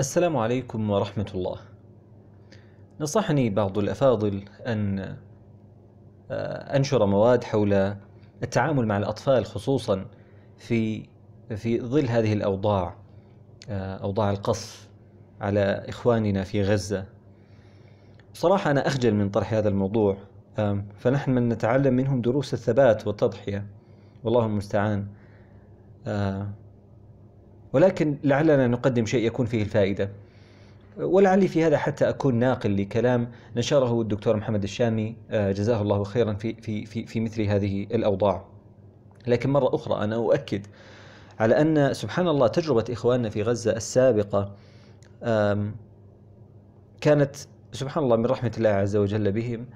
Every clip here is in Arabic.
السلام عليكم ورحمة الله. نصحني بعض الأفاضل أن آه، أنشر مواد حول التعامل مع الأطفال خصوصا في في ظل هذه الأوضاع آه، أوضاع القصف على إخواننا في غزة. بصراحة أنا أخجل من طرح هذا الموضوع فنحن من نتعلم منهم دروس الثبات والتضحية والله المستعان. آه، ولكن لعلنا نقدم شيء يكون فيه الفائدة ولعلي في هذا حتى أكون ناقل لكلام نشره الدكتور محمد الشامي آه، جزاه الله خيرا في, في, في, في مثل هذه الأوضاع لكن مرة أخرى أنا أؤكد على أن سبحان الله تجربة إخواننا في غزة السابقة كانت سبحان الله من رحمة الله عز وجل بهم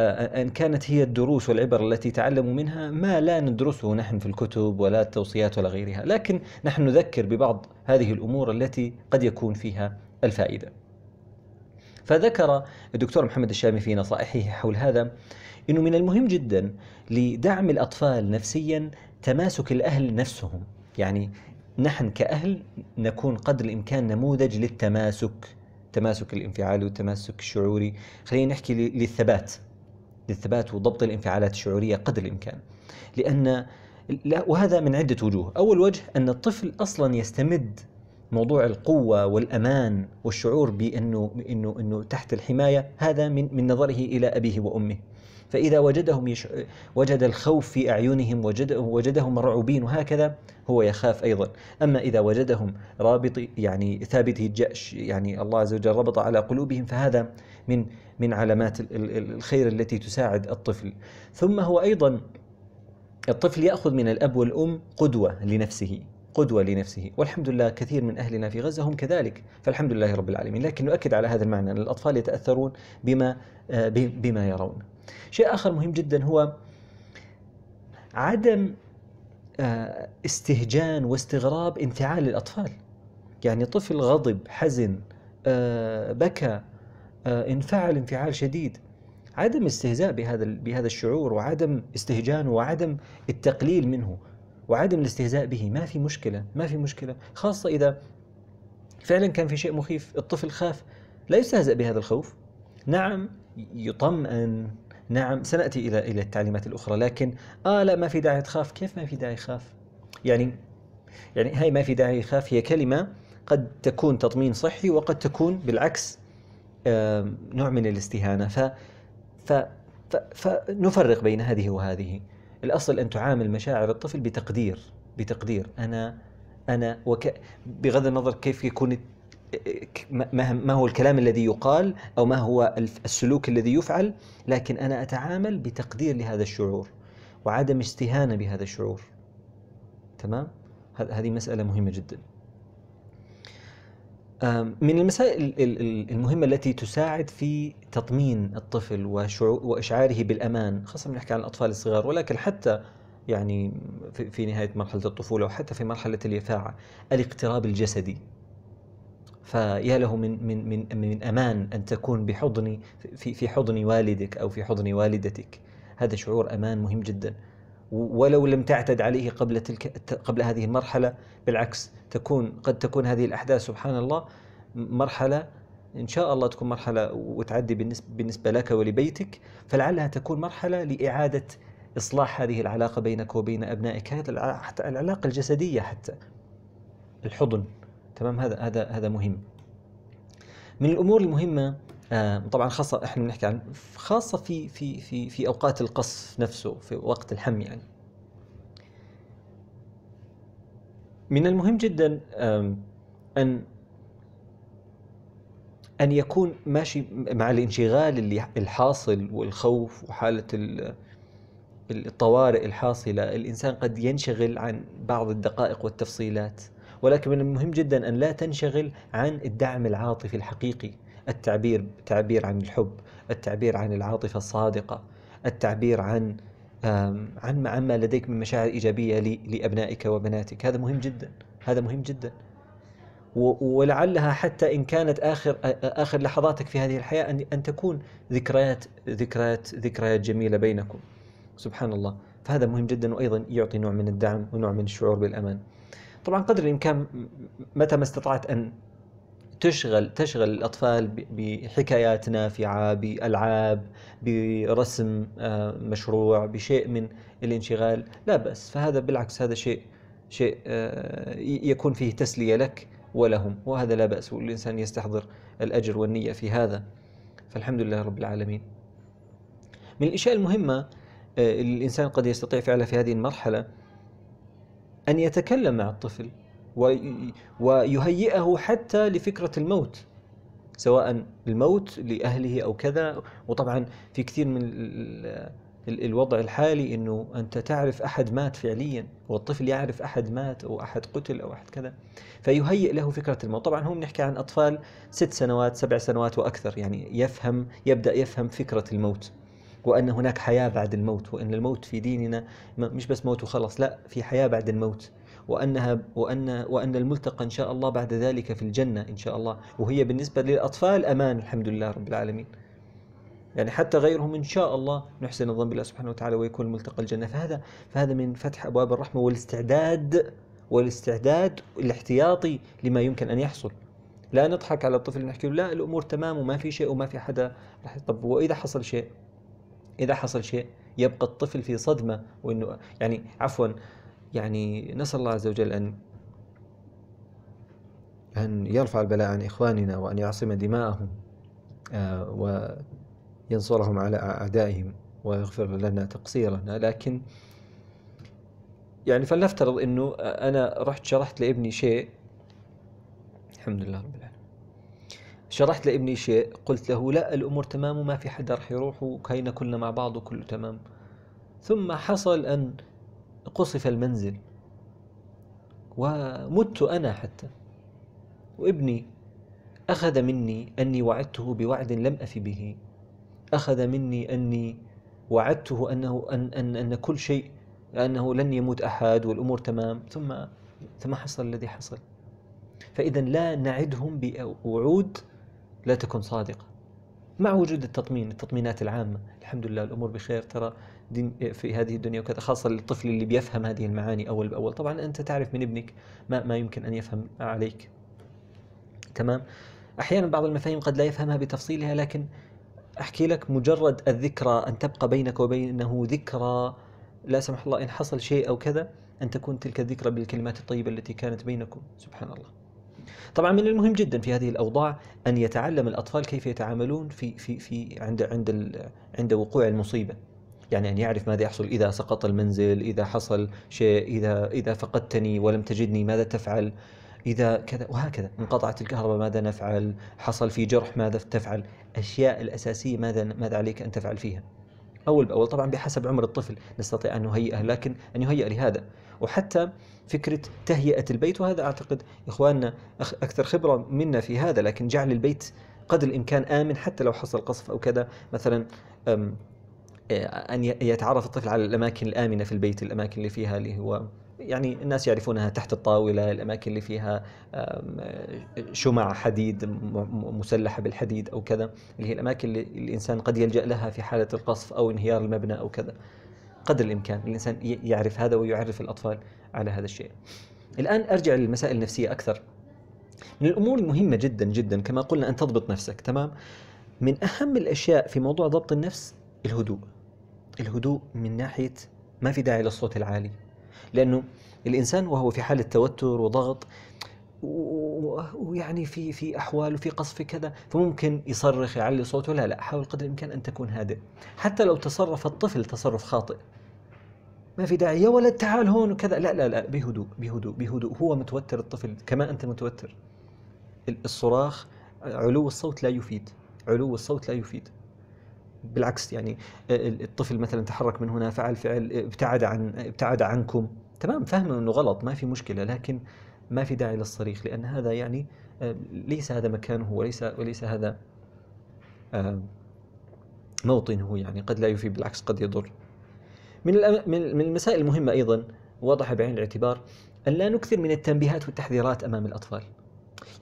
آه، أن كانت هي الدروس والعبر التي تعلموا منها ما لا ندرسه نحن في الكتب ولا التوصيات ولا غيرها لكن نحن نذكر ببعض هذه الأمور التي قد يكون فيها الفائدة فذكر الدكتور محمد الشامي في نصائحه حول هذا أنه من المهم جدا لدعم الأطفال نفسيا تماسك الأهل نفسهم يعني نحن كأهل نكون قدر الإمكان نموذج للتماسك تماسك الانفعالي والتماسك الشعوري خلينا نحكي للثبات للثبات وضبط الانفعالات الشعورية قدر الإمكان لأن وهذا من عدة وجوه أول وجه أن الطفل أصلا يستمد موضوع القوة والأمان والشعور بأنه إنه إنه تحت الحماية هذا من من نظره إلى أبيه وأمه فإذا وجدهم يش... وجد الخوف في أعينهم وجد... وجدهم مرعوبين وهكذا هو يخاف أيضا أما إذا وجدهم رابط يعني ثابتي الجأش يعني الله عز وجل ربط على قلوبهم فهذا من من علامات الخير التي تساعد الطفل ثم هو أيضا الطفل يأخذ من الأب والأم قدوة لنفسه قدوة لنفسه والحمد لله كثير من أهلنا في غزة هم كذلك فالحمد لله رب العالمين لكن نؤكد على هذا المعنى أن الأطفال يتأثرون بما, آه، بما يرون شيء آخر مهم جدا هو عدم آه، استهجان واستغراب انفعال الأطفال يعني طفل غضب حزن آه، بكى آه، انفعل انفعال شديد عدم استهزاء بهذا بهذا الشعور وعدم استهجانه وعدم التقليل منه وعدم الاستهزاء به ما في مشكله ما في مشكله خاصه اذا فعلا كان في شيء مخيف الطفل خاف لا يستهزأ بهذا الخوف نعم يطمئن نعم سنأتي إلى إلى التعليمات الأخرى لكن آه لا ما في داعي تخاف كيف ما في داعي يخاف يعني يعني هاي ما في داعي يخاف هي كلمة قد تكون تطمين صحي وقد تكون بالعكس نوع من الاستهانة ف, ف فنفرق بين هذه وهذه الأصل أن تعامل مشاعر الطفل بتقدير بتقدير أنا أنا وك... بغض النظر كيف يكون ما هو الكلام الذي يقال أو ما هو السلوك الذي يفعل لكن أنا أتعامل بتقدير لهذا الشعور وعدم استهانة بهذا الشعور تمام؟ هذه مسألة مهمة جدا من المسائل المهمة التي تساعد في تطمين الطفل وإشعاره بالأمان خاصة بنحكي عن الأطفال الصغار ولكن حتى يعني في نهاية مرحلة الطفولة وحتى في مرحلة اليفاعة الاقتراب الجسدي فيا له من من من من امان ان تكون بحضن في في حضن والدك او في حضن والدتك هذا شعور امان مهم جدا ولو لم تعتد عليه قبل تلك قبل هذه المرحله بالعكس تكون قد تكون هذه الاحداث سبحان الله مرحله ان شاء الله تكون مرحله وتعدي بالنسبه بالنسبه لك ولبيتك فلعلها تكون مرحله لاعاده اصلاح هذه العلاقه بينك وبين ابنائك هذه العلاقه الجسديه حتى الحضن تمام هذا هذا هذا مهم من الامور المهمه آه، طبعا خاصه احنا بنحكي عن خاصه في في في في اوقات القصف نفسه في وقت الحم يعني من المهم جدا ان ان يكون ماشي مع الانشغال اللي الحاصل والخوف وحاله الطوارئ الحاصله الانسان قد ينشغل عن بعض الدقائق والتفصيلات ولكن من المهم جدا أن لا تنشغل عن الدعم العاطفي الحقيقي التعبير تعبير عن الحب التعبير عن العاطفة الصادقة التعبير عن عن عما لديك من مشاعر إيجابية لأبنائك وبناتك هذا مهم جدا هذا مهم جدا ولعلها حتى إن كانت آخر آخر لحظاتك في هذه الحياة أن أن تكون ذكريات ذكريات ذكريات جميلة بينكم سبحان الله فهذا مهم جدا وأيضا يعطي نوع من الدعم ونوع من الشعور بالأمان طبعا قدر الامكان متى ما استطعت ان تشغل تشغل الاطفال بحكايات نافعه بالعاب برسم آه، مشروع بشيء من الانشغال لا باس فهذا بالعكس هذا شيء شيء آه، يكون فيه تسليه لك ولهم وهذا لا باس والانسان يستحضر الاجر والنيه في هذا فالحمد لله رب العالمين من الاشياء المهمه آه، الانسان قد يستطيع فعلها في هذه المرحله أن يتكلم مع الطفل ويهيئه حتى لفكرة الموت سواء الموت لأهله أو كذا وطبعا في كثير من الوضع الحالي أنه أنت تعرف أحد مات فعليا والطفل يعرف أحد مات أو أحد قتل أو أحد كذا فيهيئ له فكرة الموت طبعا هم نحكي عن أطفال ست سنوات سبع سنوات وأكثر يعني يفهم يبدأ يفهم فكرة الموت وأن هناك حياة بعد الموت وأن الموت في ديننا مش بس موت وخلص لا في حياة بعد الموت وأنها وأن وأن الملتقى إن شاء الله بعد ذلك في الجنة إن شاء الله وهي بالنسبة للأطفال أمان الحمد لله رب العالمين يعني حتى غيرهم إن شاء الله نحسن الظن بالله سبحانه وتعالى ويكون ملتقى الجنة فهذا فهذا من فتح أبواب الرحمة والاستعداد والاستعداد الاحتياطي لما يمكن أن يحصل لا نضحك على الطفل نحكي له لا الأمور تمام وما في شيء وما في حدا راح طب وإذا حصل شيء إذا حصل شيء يبقى الطفل في صدمة وإنه يعني عفوا يعني نسأل الله عز وجل أن أن يرفع البلاء عن إخواننا وأن يعصم دماءهم آه، وينصرهم على أعدائهم ويغفر لنا تقصيرنا لكن يعني فلنفترض أنه أنا رحت شرحت لابني شيء الحمد لله رب العالمين شرحت لابني شيء قلت له لا الأمور تمام وما في حدا رح يروح وكاينا كلنا مع بعض وكله تمام ثم حصل أن قصف المنزل ومت أنا حتى وابني أخذ مني أني وعدته بوعد لم أف به أخذ مني أني وعدته أنه أن, أن, أن كل شيء أنه لن يموت أحد والأمور تمام ثم ثم حصل الذي حصل فإذا لا نعدهم بوعود لا تكن صادقة مع وجود التطمين التطمينات العامة الحمد لله الأمور بخير ترى في هذه الدنيا وكذا خاصة للطفل اللي بيفهم هذه المعاني أول بأول طبعا أنت تعرف من ابنك ما, ما يمكن أن يفهم عليك تمام أحيانا بعض المفاهيم قد لا يفهمها بتفصيلها لكن أحكي لك مجرد الذكرى أن تبقى بينك وبينه ذكرى لا سمح الله إن حصل شيء أو كذا أن تكون تلك الذكرى بالكلمات الطيبة التي كانت بينكم سبحان الله طبعا من المهم جدا في هذه الاوضاع ان يتعلم الاطفال كيف يتعاملون في في في عند عند عند وقوع المصيبه يعني أن يعرف ماذا يحصل إذا سقط المنزل إذا حصل شيء إذا إذا فقدتني ولم تجدني ماذا تفعل إذا كذا وهكذا انقطعت الكهرباء ماذا نفعل حصل في جرح ماذا تفعل أشياء الأساسية ماذا ماذا عليك أن تفعل فيها أول بأول طبعا بحسب عمر الطفل نستطيع أن نهيئه لكن أن يهيئ لهذا وحتى فكرة تهيئة البيت وهذا أعتقد إخواننا أكثر خبرة منا في هذا لكن جعل البيت قدر الإمكان آمن حتى لو حصل قصف أو كذا مثلا أن يتعرف الطفل على الأماكن الآمنة في البيت الأماكن اللي فيها اللي هو يعني الناس يعرفونها تحت الطاولة الأماكن اللي فيها شمع حديد مسلحة بالحديد أو كذا اللي هي الأماكن اللي الإنسان قد يلجأ لها في حالة القصف أو انهيار المبنى أو كذا قدر الإمكان الإنسان يعرف هذا ويعرف الأطفال على هذا الشيء الآن أرجع للمسائل النفسية أكثر من الأمور المهمة جدا جدا كما قلنا أن تضبط نفسك تمام من أهم الأشياء في موضوع ضبط النفس الهدوء الهدوء من ناحية ما في داعي للصوت العالي لأنه الإنسان وهو في حالة توتر وضغط ويعني في في احوال وفي قصف كذا فممكن يصرخ يعلي صوته لا لا حاول قدر الامكان ان تكون هادئ حتى لو تصرف الطفل تصرف خاطئ ما في داعي يا ولد تعال هون وكذا لا لا لا بهدوء بهدوء بهدوء هو متوتر الطفل كما انت متوتر الصراخ علو الصوت لا يفيد علو الصوت لا يفيد بالعكس يعني الطفل مثلا تحرك من هنا فعل فعل ابتعد عن ابتعد عنكم تمام فهمه انه غلط ما في مشكله لكن ما في داعي للصريخ لان هذا يعني آه، ليس هذا مكانه وليس وليس هذا آه، موطنه يعني قد لا يفيد بالعكس قد يضر من من المسائل المهمه ايضا واضحه بعين الاعتبار ان لا نكثر من التنبيهات والتحذيرات امام الاطفال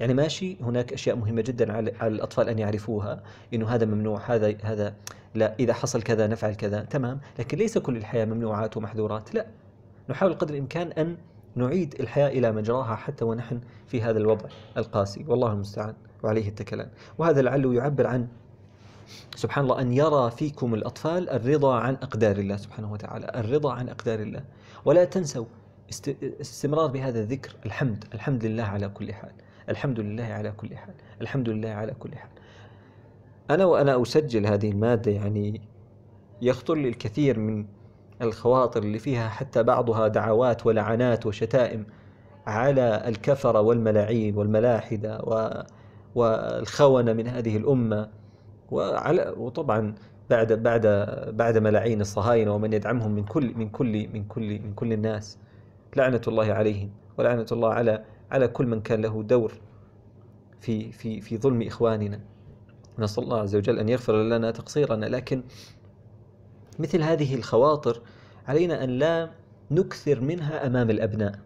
يعني ماشي هناك اشياء مهمه جدا على الاطفال ان يعرفوها انه هذا ممنوع هذا هذا لا اذا حصل كذا نفعل كذا تمام لكن ليس كل الحياه ممنوعات ومحذورات لا نحاول قدر الإمكان أن نعيد الحياة إلى مجراها حتى ونحن في هذا الوضع القاسي والله المستعان وعليه التكلان وهذا لعله يعبر عن سبحان الله أن يرى فيكم الأطفال الرضا عن أقدار الله سبحانه وتعالى الرضا عن أقدار الله ولا تنسوا استمرار بهذا الذكر الحمد الحمد لله على كل حال الحمد لله على كل حال الحمد لله على كل حال أنا وأنا أسجل هذه المادة يعني يخطر لي الكثير من الخواطر اللي فيها حتى بعضها دعوات ولعنات وشتائم على الكفرة والملاعين والملاحدة والخونة من هذه الأمة وعلى وطبعا بعد بعد بعد ملاعين الصهاينة ومن يدعمهم من كل من كل من كل من كل الناس لعنة الله عليهم ولعنة الله على على كل من كان له دور في في في ظلم إخواننا نسأل الله عز وجل أن يغفر لنا تقصيرنا لكن مثل هذه الخواطر علينا أن لا نكثر منها أمام الأبناء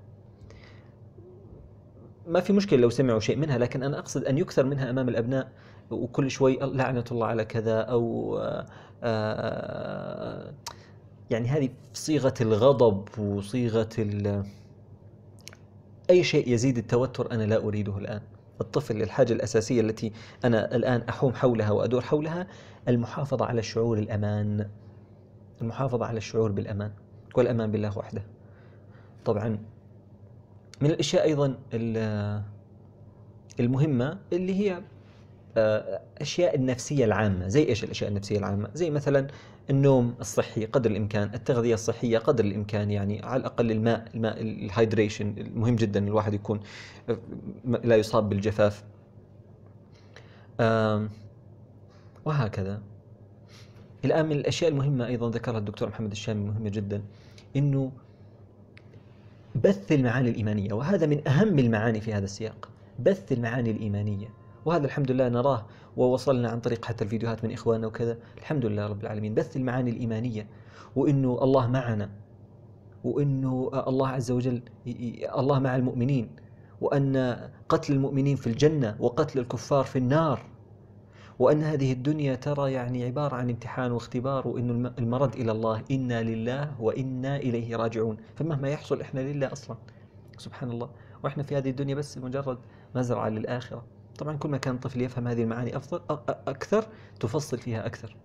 ما في مشكلة لو سمعوا شيء منها لكن أنا أقصد أن يكثر منها أمام الأبناء وكل شوي آه، لعنة الله على كذا أو آه، آه، يعني هذه صيغة الغضب وصيغة أي شيء يزيد التوتر أنا لا أريده الآن الطفل الحاجة الأساسية التي أنا الآن أحوم حولها وأدور حولها المحافظة على شعور الأمان المحافظة على الشعور بالأمان والأمان بالله وحده طبعا من الأشياء أيضا المهمة اللي هي آه، أشياء النفسية العامة زي إيش الأشياء النفسية العامة زي مثلا النوم الصحي قدر الإمكان التغذية الصحية قدر الإمكان يعني على الأقل الماء الماء الهايدريشن المهم جدا الواحد يكون آه، لا يصاب بالجفاف وهكذا الآن من الأشياء المهمة أيضا ذكرها الدكتور محمد الشامي مهمة جدا أنه بث المعاني الإيمانية وهذا من أهم المعاني في هذا السياق بث المعاني الإيمانية وهذا الحمد لله نراه ووصلنا عن طريق حتى الفيديوهات من إخواننا وكذا الحمد لله رب العالمين بث المعاني الإيمانية وأنه الله معنا وأنه الله عز وجل الله مع المؤمنين وأن قتل المؤمنين في الجنة وقتل الكفار في النار وأن هذه الدنيا ترى يعني عبارة عن امتحان واختبار وأن المرد إلى الله إنا لله وإنا إليه راجعون فمهما يحصل إحنا لله أصلا سبحان الله وإحنا في هذه الدنيا بس مجرد مزرعة للآخرة طبعا كل ما كان الطفل يفهم هذه المعاني أفضل أكثر تفصل فيها أكثر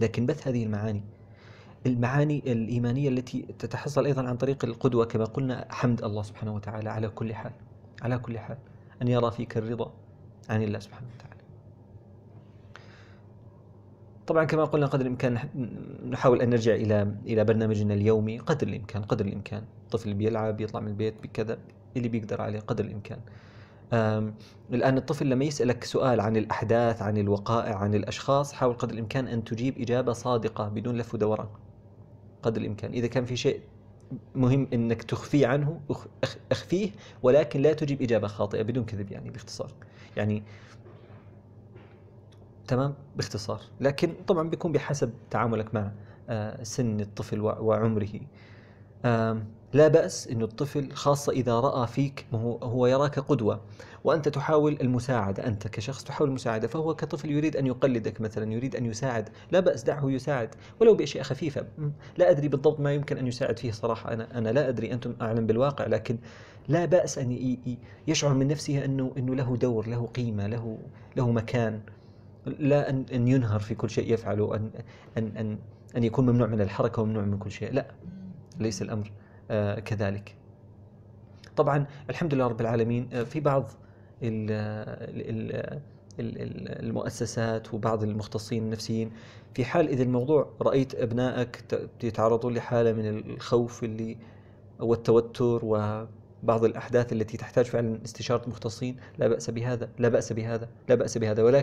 لكن بث هذه المعاني المعاني الإيمانية التي تتحصل أيضا عن طريق القدوة كما قلنا حمد الله سبحانه وتعالى على كل حال على كل حال أن يرى فيك الرضا عن الله سبحانه وتعالى طبعا كما قلنا قدر الامكان نحاول ان نرجع الى الى برنامجنا اليومي قدر الامكان قدر الامكان الطفل بيلعب بيطلع من البيت بكذا اللي بيقدر عليه قدر الامكان الان الطفل لما يسالك سؤال عن الاحداث عن الوقائع عن الاشخاص حاول قدر الامكان ان تجيب اجابه صادقه بدون لف ودوران قدر الامكان اذا كان في شيء مهم انك تخفيه عنه اخفيه ولكن لا تجيب اجابه خاطئه بدون كذب يعني باختصار يعني تمام باختصار لكن طبعا بيكون بحسب تعاملك مع آه، سن الطفل وعمره لا بأس أن الطفل خاصة إذا رأى فيك هو يراك قدوة وأنت تحاول المساعدة أنت كشخص تحاول المساعدة فهو كطفل يريد أن يقلدك مثلا يريد أن يساعد لا بأس دعه يساعد ولو بأشياء خفيفة لا أدري بالضبط ما يمكن أن يساعد فيه صراحة أنا, أنا لا أدري أنتم أعلم بالواقع لكن لا بأس أن يشعر من نفسه أنه, أنه له دور له قيمة له, له مكان لا أن, أن ينهر في كل شيء يفعله أن, أن, أن, أن يكون ممنوع من الحركة وممنوع من كل شيء لا ليس الأمر آه، كذلك طبعا الحمد لله رب العالمين آه، في بعض ال ال المؤسسات وبعض المختصين النفسيين في حال إذا الموضوع رأيت أبنائك يتعرضون لحالة من الخوف اللي والتوتر وبعض الأحداث التي تحتاج فعلا استشارة مختصين لا بأس بهذا لا بأس بهذا لا بأس بهذا ولكن